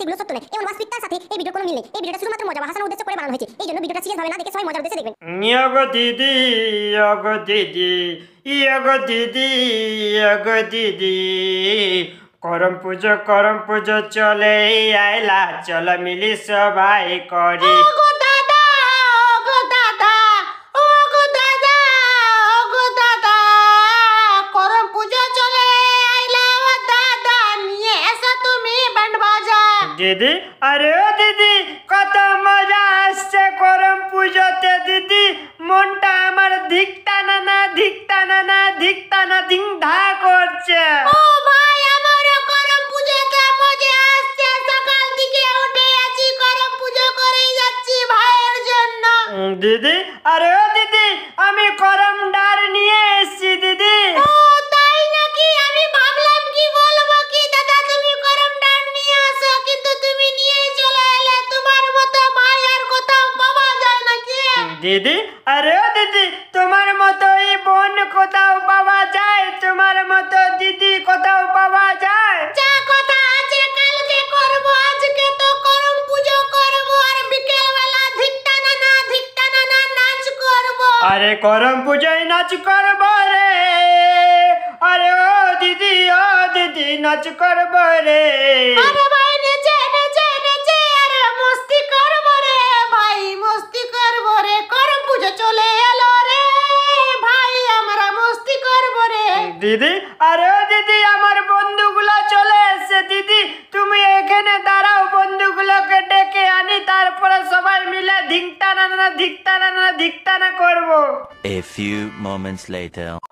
সেগুলো সত্য নয় এবং বাস্তবিকতার সাথে এই ভিডিও কোনো মিল নেই এই ভিডিওটা শুধুমাত্র মজা হাসানোর করম পুজো করম পুজো চলে আইলা চল মিলি সবাই করি দিদি আরে দিদি কত মজা আসছে করম পুজোতে দিদি মনটা আমার ধিকটা না না ধিকটা না না ধিকটা না দিন ধা করছে ও ভাই আমার করম পুজোতে মজা আসছে সকাল থেকে উঠে আছি করম পুজো করেই যাচ্ছি ভাইয়ের জন্য দিদি আরে দিদি আমি করমটা দিদি আরে দিদি তোমার মতো এই বোন কোথাও পাওয়া যায় তোমার মতো দিদি কোথাও পাওয়া যায় যা কথা আছে কালকে করব আজকে তো করম পূজো করব আর বিকেল না না নাচ করব আরে করম পূজায় নাচ করব রে আরে ও দিদি ও দিদি নাচ করব রে আরে দিদি আরে দিদি আমার বন্ধুগুলো চলে এসছে দিদি তুমি এখানে দাঁড়াও বন্ধুগুলোকে ডেকে আনি তারপরে সবাই মিলে ধিংটানা না ধিংটানা না ধিংটানা করবো A few moments later.